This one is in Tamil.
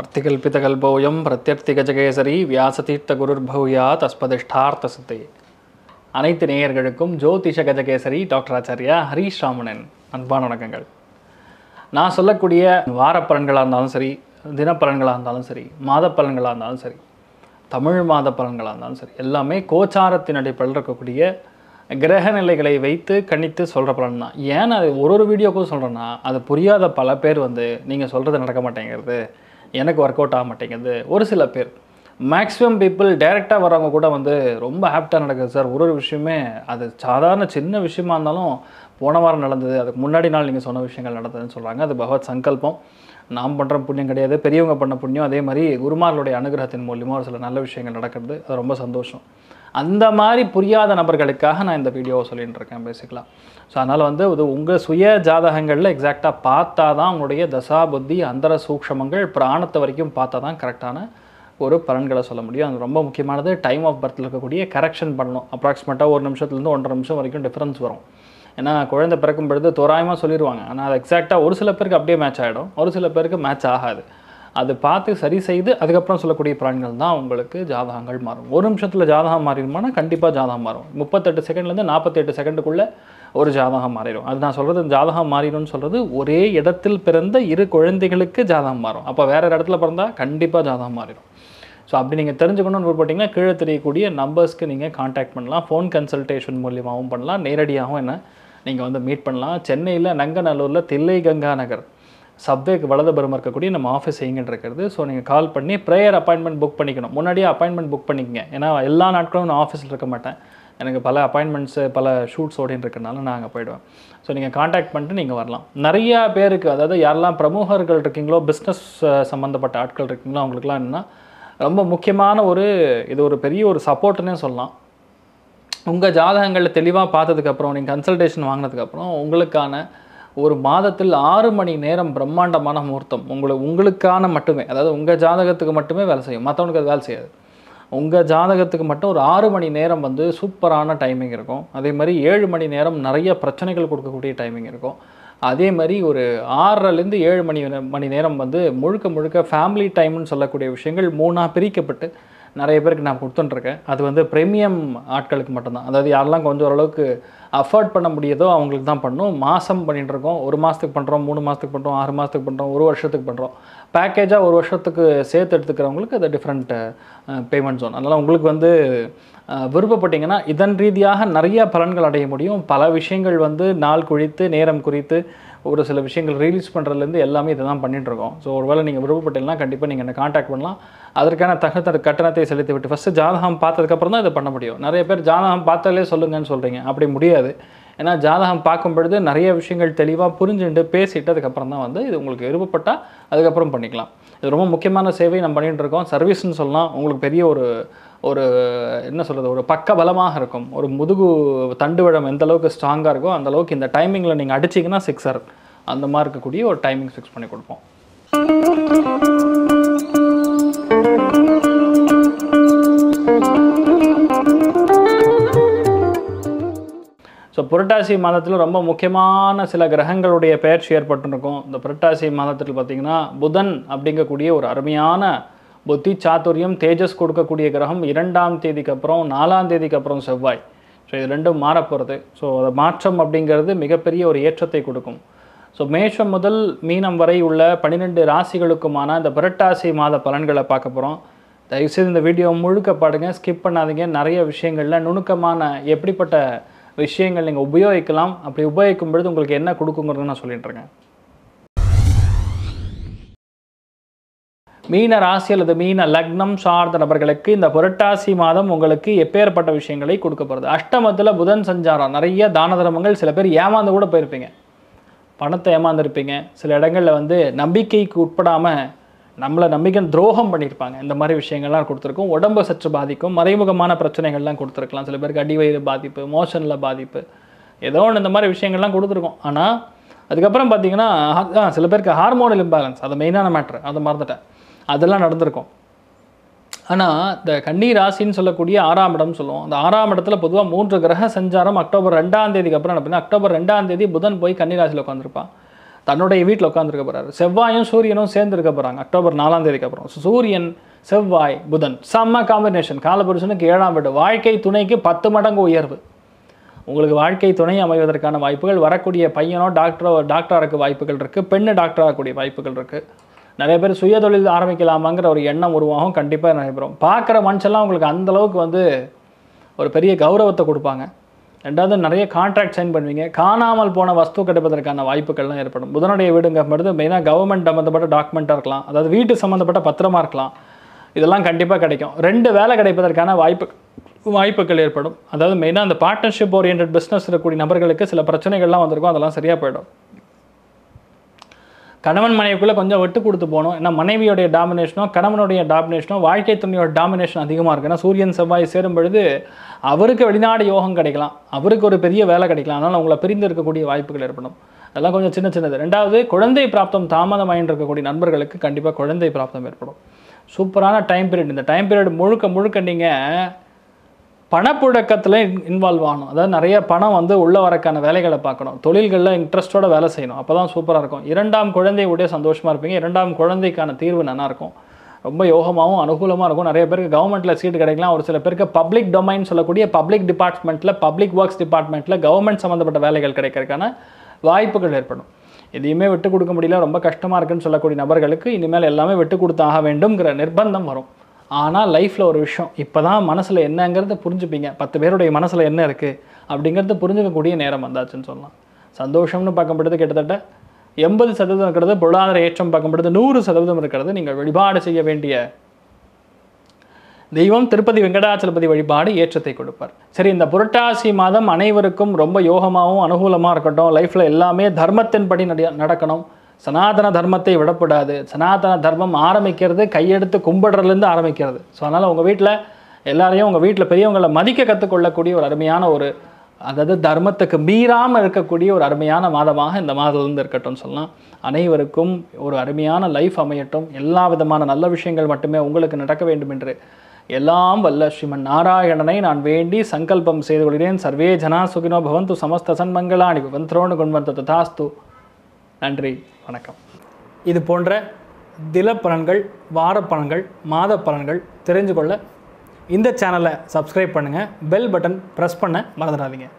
அர்த்திகல்பிதகல்போயம் பிரத்யர்த்திகஜகேசரி வியாசதீர்த்த குருர்பூயா தஸ்பதிஷ்டார்த்த சித்தே அனைத்து நேயர்களுக்கும் ஜோதிஷ கஜகேசரி டாக்டர் ஆச்சாரியா ஹரீஷ் ராமணன் அன்பான வணக்கங்கள் நான் சொல்லக்கூடிய வாரப்பலன்களாக இருந்தாலும் சரி தினப்பலன்களாக இருந்தாலும் சரி மாதப்பலன்களாக இருந்தாலும் சரி தமிழ் மாத பலன்களாக இருந்தாலும் சரி எல்லாமே கோச்சாரத்தின் அடிப்படையில் இருக்கக்கூடிய கிரக நிலைகளை வைத்து கணித்து சொல்கிற பலன் தான் ஏன் அது ஒரு ஒரு வீடியோக்கும் சொல்கிறேன்னா அது புரியாத பல பேர் வந்து நீங்கள் சொல்கிறது நடக்க மாட்டேங்கிறது எனக்கு ஒர்க் அவுட் ஆக மாட்டேங்குது ஒரு சில பேர் மேக்ஸிமம் பீப்புள் டைரெக்டாக வரவங்க கூட வந்து ரொம்ப ஹாப்டாக நடக்குது சார் ஒரு ஒரு விஷயமே அது சாதாரண சின்ன விஷயமா இருந்தாலும் போன வாரம் நடந்தது அதுக்கு முன்னாடி நாள் நீங்கள் சொன்ன விஷயங்கள் நடந்ததுன்னு சொல்கிறாங்க அது பகவத் சங்கல்பம் நாம் பண்ணுற புண்ணியம் கிடையாது பெரியவங்க பண்ண புண்ணியம் அதே மாதிரி குருமார்களுடைய அனுகிரகத்தின் மூலியமாக ஒரு சில நல்ல விஷயங்கள் நடக்கிறது அது ரொம்ப சந்தோஷம் அந்த மாதிரி புரியாத நபர்களுக்காக நான் இந்த வீடியோவை சொல்லிகிட்டு இருக்கேன் பேசிக்கலாம் ஸோ அதனால் வந்து இது உங்கள் சுய ஜாதகங்களில் எக்ஸாக்டாக பார்த்தா தான் உங்களுடைய தசா புத்தி அந்தர சூக்ஷமங்கள் பிராணத்தை வரைக்கும் பார்த்தா தான் கரெக்டான ஒரு பலன்களை சொல்ல முடியும் அது ரொம்ப முக்கியமானது டைம் ஆஃப் பர்த்தில் இருக்கக்கூடிய கரெக்ஷன் பண்ணணும் அப்ராக்சிமேட்டாக ஒரு நிமிஷத்துலேருந்து ஒன்றரை நிமிஷம் வரைக்கும் டிஃப்ரென்ஸ் வரும் ஏன்னா குழந்தை பிறக்கும் பொழுது தோராயமாக சொல்லிடுவாங்க ஆனால் அது எக்ஸாக்டாக ஒரு சில பேருக்கு அப்படியே மேட்ச் ஆகிடும் ஒரு சில பேருக்கு மேட்ச் ஆகாது அதை பார்த்து சரி செய்து அதுக்கப்புறம் சொல்லக்கூடிய பிராணிகள் தான் உங்களுக்கு ஜாதகங்கள் மாறும் ஒரு நிமிஷத்தில் ஜாதகம் மாறிடுமானா கண்டிப்பாக ஜாதகம் மாறும் முப்பத்தெட்டு செகண்ட்லேருந்து நாற்பத்தெட்டு செகண்டுக்குள்ளே ஒரு ஜாதகம் மாறிடும் அது நான் சொல்கிறது ஜாதகம் மாறிடும்னு சொல்கிறது ஒரே இடத்தில் பிறந்த இரு குழந்தைகளுக்கு ஜாதகம் மாறும் அப்போ வேறு இடத்துல பிறந்தால் கண்டிப்பாக ஜாதகம் மாறிடும் ஸோ அப்படி நீங்கள் தெரிஞ்சுக்கணும்னு விருப்பட்டிங்கன்னா கீழே தெரியக்கூடிய நம்பர்ஸ்க்கு நீங்கள் காண்டாக்ட் பண்ணலாம் ஃபோன் கன்சல்டேஷன் மூலியமாகவும் பண்ணலாம் நேரடியாகவும் என்ன நீங்கள் வந்து மீட் பண்ணலாம் சென்னையில் நங்கநல்லூரில் தில்லை கங்கா நகர் சப்வேக்கு வலதுபுறமாக இருக்கக்கூடிய நம்ம ஆஃபீஸ் எங்கன்னு இருக்கிறது ஸோ நீங்கள் கால் பண்ணி ப்ரேயர் அப்பாயின்மெண்ட் புக் பண்ணிக்கணும் முன்னாடியே அப்பாயின்மெண்ட் புக் பண்ணிக்கங்க ஏன்னா எல்லா நாட்களும் நான் ஆஃபீஸில் இருக்க மாட்டேன் எனக்கு பல அப்பாயின்மெண்ட்ஸு பல ஷூட்ஸ் ஓடின்னு இருக்கனால நான் அங்கே போயிடுவேன் ஸோ நீங்கள் காண்டாக்ட் பண்ணிட்டு நீங்கள் வரலாம் நிறையா பேருக்கு அதாவது யாரெல்லாம் பிரமுகர்கள் இருக்கீங்களோ பிஸ்னஸ் சம்மந்தப்பட்ட ஆட்கள் இருக்கீங்களோ அவங்களுக்குலாம் என்னென்னா ரொம்ப முக்கியமான ஒரு இது ஒரு பெரிய ஒரு சப்போர்ட்டுன்னே சொல்லலாம் உங்கள் ஜாதகங்களில் தெளிவாக பார்த்ததுக்கப்புறம் நீங்கள் கன்சல்டேஷன் வாங்கினதுக்கப்புறம் உங்களுக்கான ஒரு மாதத்தில் ஆறு மணி நேரம் பிரம்மாண்டமான முகூர்த்தம் உங்களை உங்களுக்கான மட்டுமே அதாவது உங்கள் ஜாதகத்துக்கு மட்டுமே வேலை செய்யும் மற்றவனுக்கு அது வேலை செய்யாது உங்கள் ஜாதகத்துக்கு மட்டும் ஒரு ஆறு மணி நேரம் வந்து சூப்பரான டைமிங் இருக்கும் அதே மாதிரி ஏழு மணி நேரம் நிறைய பிரச்சனைகள் கொடுக்கக்கூடிய டைமிங் இருக்கும் அதே மாதிரி ஒரு ஆறரைலேருந்து ஏழு மணி மணி நேரம் வந்து முழுக்க முழுக்க ஃபேமிலி டைம்னு சொல்லக்கூடிய விஷயங்கள் மூணாக பிரிக்கப்பட்டு நிறைய பேருக்கு நான் கொடுத்துட்டுருக்கேன் அது வந்து ப்ரீமியம் ஆட்களுக்கு மட்டும்தான் அதாவது யாரெல்லாம் கொஞ்சம் ஓரளவுக்கு அஃபோர்ட் பண்ண முடியாதோ அவங்களுக்கு தான் பண்ணும் மாதம் பண்ணிகிட்ருக்கோம் ஒரு மாதத்துக்கு பண்ணுறோம் மூணு மாதத்துக்கு பண்ணுறோம் ஆறு மாதத்துக்கு பண்ணுறோம் ஒரு வருஷத்துக்கு பண்ணுறோம் பேக்கேஜாக ஒரு வருஷத்துக்கு சேர்த்து எடுத்துக்கிறவங்களுக்கு அது டிஃப்ரெண்ட் பேமெண்ட் ஜோன் அதனால் உங்களுக்கு வந்து விருப்பப்பட்டீங்கன்னா இதன் ரீதியாக நிறைய பலன்கள் அடைய முடியும் பல விஷயங்கள் வந்து நாள் குறித்து நேரம் குறித்து ஒரு சில விஷயங்கள் ரிலீஸ் பண்ணுறதுலேருந்து எல்லாமே இதை தான் பண்ணிகிட்ருக்கோம் ஸோ ஒருவேளை நீங்கள் விருப்பப்பட்டீங்கன்னா கண்டிப்பாக நீங்கள் என்ன காண்டாக்ட் பண்ணலாம் அதற்கான தகத்த கட்டணத்தை செலுத்தி விட்டு ஃபஸ்ட்டு ஜாதகம் பார்த்ததுக்கப்புறம் தான் இதை பண்ண முடியும் நிறைய பேர் ஜாதகம் பார்த்தாலே சொல்லுங்கன்னு சொல்கிறீங்க அப்படி முடியாது ஏன்னா ஜாதகம் பார்க்கும் பொழுது நிறைய விஷயங்கள் தெளிவாக புரிஞ்சுட்டு பேசிட்டு அதுக்கப்புறம் தான் வந்து இது உங்களுக்கு விருப்பப்பட்டால் அதுக்கப்புறம் பண்ணிக்கலாம் இது ரொம்ப முக்கியமான சேவை நம்ம பண்ணிகிட்டு இருக்கோம் சர்வீஸ்ன்னு சொல்லலாம் உங்களுக்கு பெரிய ஒரு ஒரு என்ன சொல்கிறது ஒரு பக்க பலமாக இருக்கும் ஒரு முதுகு தண்டுவடம் எந்த அளவுக்கு ஸ்ட்ராங்காக இருக்கோ அந்த அளவுக்கு இந்த டைமிங்கில் நீங்கள் அடிச்சிங்கன்னா சிக்ஸர் அந்த மாதிரி இருக்கக்கூடிய ஒரு டைமிங் ஃபிக்ஸ் பண்ணி கொடுப்போம் ஸோ புரட்டாசி மாதத்தில் ரொம்ப முக்கியமான சில கிரகங்களுடைய பெயர்ச்சி ஏற்பட்டுருக்கும் இந்த புரட்டாசி மாதத்தில் பார்த்திங்கன்னா புதன் அப்படிங்கக்கூடிய ஒரு அருமையான புத்தி சாத்துரியம் தேஜஸ் கொடுக்கக்கூடிய கிரகம் இரண்டாம் தேதிக்கு அப்புறம் நாலாம் தேதிக்கு அப்புறம் செவ்வாய் ஸோ இது ரெண்டும் மாறப்போகிறது ஸோ அதை மாற்றம் அப்படிங்கிறது மிகப்பெரிய ஒரு ஏற்றத்தை கொடுக்கும் ஸோ மேஷம் முதல் மீனம் வரை உள்ள பன்னிரெண்டு ராசிகளுக்குமான இந்த புரட்டாசி மாத பலன்களை பார்க்க போகிறோம் தயவுசெய்து இந்த வீடியோ முழுக்க பாடுங்க ஸ்கிப் பண்ணாதீங்க நிறைய விஷயங்களில் நுணுக்கமான எப்படிப்பட்ட விஷயங்கள் நீங்கள் உபயோகிக்கலாம் அப்படி உபயோகிக்கும் பொழுது உங்களுக்கு என்ன கொடுக்குங்கிறது நான் சொல்லிட்டுருக்கேன் மீன ராசி அல்லது மீன லக்னம் சார்ந்த நபர்களுக்கு இந்த புரட்டாசி மாதம் உங்களுக்கு எப்பேற்பட்ட விஷயங்களை கொடுக்க போகிறது அஷ்டமத்தில் புதன் சஞ்சாரம் நிறைய தான தர்மங்கள் சில பேர் ஏமாந்து கூட போயிருப்பீங்க பணத்தை ஏமாந்துருப்பீங்க சில இடங்களில் வந்து நம்பிக்கைக்கு உட்படாமல் நம்மளை நம்பிக்கை துரோகம் பண்ணியிருப்பாங்க இந்த மாதிரி விஷயங்கள்லாம் கொடுத்துருக்கோம் உடம்பு சற்று பாதிக்கும் மறைமுகமான பிரச்சனைகள்லாம் கொடுத்துருக்கலாம் சில பேருக்கு அடிவயிறு பாதிப்பு மோஷனில் பாதிப்பு ஏதோ ஒன்று இந்த மாதிரி விஷயங்கள்லாம் கொடுத்துருக்கோம் ஆனால் அதுக்கப்புறம் பார்த்தீங்கன்னா சில பேருக்கு ஹார்மோனல் இம்பேலன்ஸ் அது மெயினான மேட்ரு அதை மறந்துட்டேன் அதெல்லாம் நடந்திருக்கும் ஆனால் இந்த கன்னி ராசின்னு சொல்லக்கூடிய ஆறாம் இடம் சொல்லுவோம் அந்த ஆறாம் இடத்துல பொதுவாக மூன்று கிரக சஞ்சாரம் அக்டோபர் ரெண்டாம் தேதிக்கு அப்புறம் என்ன அக்டோபர் ரெண்டாம் தேதி புதன் போய் கன்னி ராசியில் உட்காந்துருப்பான் தன்னுடைய வீட்டில் உட்காந்துருக்க போகிறாரு செவ்வாயும் சூரியனும் சேர்ந்துருக்க போகிறாங்க அக்டோபர் நாலாம் தேதிக்கு அப்புறம் சூரியன் செவ்வாய் புதன் செம்ம காம்பினேஷன் காலபுருஷனுக்கு ஏழாம் வீடு வாழ்க்கை துணைக்கு பத்து மடங்கு உயர்வு உங்களுக்கு வாழ்க்கை துணை அமைவதற்கான வாய்ப்புகள் வரக்கூடிய பையனோ டாக்டரோ டாக்டராக இருக்க வாய்ப்புகள் இருக்குது பெண்ணு டாக்டராக வாய்ப்புகள் இருக்குது நிறைய பேர் சுய தொழில் ஆரம்பிக்கலாமாங்கிற ஒரு எண்ணம் உருவாகும் கண்டிப்பாக நடைபெறும் பார்க்குற மனுஷெல்லாம் உங்களுக்கு அந்தளவுக்கு வந்து ஒரு பெரிய கௌரவத்தை கொடுப்பாங்க ரெண்டாவது நிறைய கான்ட்ராக்ட் சைன் பண்ணுவீங்க காணாமல் போன வஸ்து கிடைப்பதற்கான வாய்ப்புகள்லாம் ஏற்படும் புதனுடைய வீடுங்கிறது மெயினாக கவர்மெண்ட் சம்மந்தப்பட்ட டாக்குமெண்ட்டாக இருக்கலாம் அதாவது வீட்டு சம்மந்தப்பட்ட பத்திரமாக இருக்கலாம் இதெல்லாம் கண்டிப்பாக கிடைக்கும் ரெண்டு வேலை கிடைப்பதற்கான வாய்ப்பு வாய்ப்புகள் ஏற்படும் அதாவது மெயினாக அந்த பார்ட்னர்ஷிப் ஓரியன்ட் பிஸ்னஸ் இருக்கக்கூடிய நபர்களுக்கு சில பிரச்சனைகள்லாம் வந்திருக்கும் அதெல்லாம் சரியாக போயிடும் கணவன் மனைவிக்குள்ளே கொஞ்சம் வெட்டு கொடுத்து போகணும் ஏன்னா மனைவியோடைய டாமினேஷனோ கணவனுடைய டாமினேஷனோ வாழ்க்கை துணையோட டாமினேஷன் அதிகமாக இருக்குது ஏன்னா சூரியன் செவ்வாய் சேரும் பொழுது அவருக்கு வெளிநாடு யோகம் கிடைக்கலாம் அவருக்கு ஒரு பெரிய வேலை கிடைக்கலாம் அதனால் அவங்கள பிரிந்து இருக்கக்கூடிய வாய்ப்புகள் ஏற்படும் அதெல்லாம் கொஞ்சம் சின்ன சின்னது ரெண்டாவது குழந்தை பிராப்தம் தாமதமாயின்னு இருக்கக்கூடிய நண்பர்களுக்கு கண்டிப்பாக குழந்தை பிராப்தம் ஏற்படும் சூப்பரான டைம் பீரியட் இந்த டைம் பீரியட் முழுக்க முழுக்க நீங்கள் பணப்புழக்கத்தில் இன்வால்வ் ஆகணும் அதாவது நிறைய பணம் வந்து உள்ளே வரக்கான வேலைகளை பார்க்கணும் தொழில்களில் இன்ட்ரெஸ்ட்டோட வேலை செய்யணும் அப்போ தான் சூப்பராக இருக்கும் இரண்டாம் குழந்தைய உடைய சந்தோஷமாக இருப்பீங்க இரண்டாம் குழந்தைக்கான தீர்வு நல்லாயிருக்கும் ரொம்ப யோகமாகவும் அனுகூலமாக இருக்கும் நிறைய பேருக்கு கவர்மெண்ட்டில் சீட்டு கிடைக்கலாம் ஒரு சில பேருக்கு பப்ளிக் டொமைன் சொல்லக்கூடிய பப்ளிக் டிபார்ட்மெண்ட்டில் பப்ளிக் ஒர்க்ஸ் டிபார்ட்மெண்ட்டில் கவர்மெண்ட் சம்மந்தப்பட்ட வேலைகள் கிடைக்கிறதுக்கான வாய்ப்புகள் ஏற்படும் எதையுமே விட்டு கொடுக்க முடியல ரொம்ப கஷ்டமாக இருக்குன்னு சொல்லக்கூடிய நபர்களுக்கு இனிமேல் எல்லாமே விட்டு கொடுத்தாக வேண்டும்ங்கிற நிர்பந்தம் வரும் ஆனால் லைஃப்பில் ஒரு விஷயம் இப்போ தான் மனசில் என்னங்கிறத புரிஞ்சுப்பீங்க பத்து பேருடைய மனசில் என்ன இருக்குது அப்படிங்கிறத புரிஞ்சுக்கக்கூடிய நேரம் வந்தாச்சுன்னு சொல்லலாம் சந்தோஷம்னு பார்க்கப்படுறது கிட்டத்தட்ட எண்பது சதவீதம் இருக்கிறது பொருளாதார ஏற்றம் பார்க்கப்படுது நூறு சதவீதம் இருக்கிறது நீங்கள் வழிபாடு செய்ய வேண்டிய தெய்வம் திருப்பதி வெங்கடாச்சலபதி வழிபாடு ஏற்றத்தை கொடுப்பார் சரி இந்த புரட்டாசி மாதம் அனைவருக்கும் ரொம்ப யோகமாகவும் அனுகூலமாக இருக்கட்டும் லைஃப்பில் எல்லாமே தர்மத்தின்படி நடக்கணும் சனாதன தர்மத்தை விடப்படாது சனாதன தர்மம் ஆரம்பிக்கிறது கையெடுத்து கும்பிடுறதுலேருந்து ஆரம்பிக்கிறது ஸோ அதனால் உங்கள் வீட்டில் எல்லாரையும் உங்கள் வீட்டில் பெரியவங்களை மதிக்க கற்றுக்கொள்ளக்கூடிய ஒரு அருமையான ஒரு அதாவது தர்மத்துக்கு மீறாமல் இருக்கக்கூடிய ஒரு அருமையான மாதமாக இந்த மாதம் இருந்து இருக்கட்டும் சொல்லலாம் அனைவருக்கும் ஒரு அருமையான லைஃப் அமையட்டும் எல்லா விதமான நல்ல விஷயங்கள் மட்டுமே உங்களுக்கு நடக்க வேண்டும் என்று எல்லாம் வல்ல ஸ்ரீமன் நாராயணனை நான் வேண்டி சங்கல்பம் செய்து கொள்கிறேன் சர்வே ஜனா சுகினோ பவந்து சமஸ்த சன்மங்களா பவன் திரோணு குண்வந்த ததாஸ்து நன்றி வணக்கம் இது போன்ற தினப்பலன்கள் வாரப்பலன்கள் பலன்கள் மாத பலன்கள் தெரிஞ்சுக்கொள்ள இந்த சேனலை சப்ஸ்கிரைப் பண்ணுங்கள் பெல் பட்டன் ப்ரெஸ் பண்ண மறந்துடாதீங்க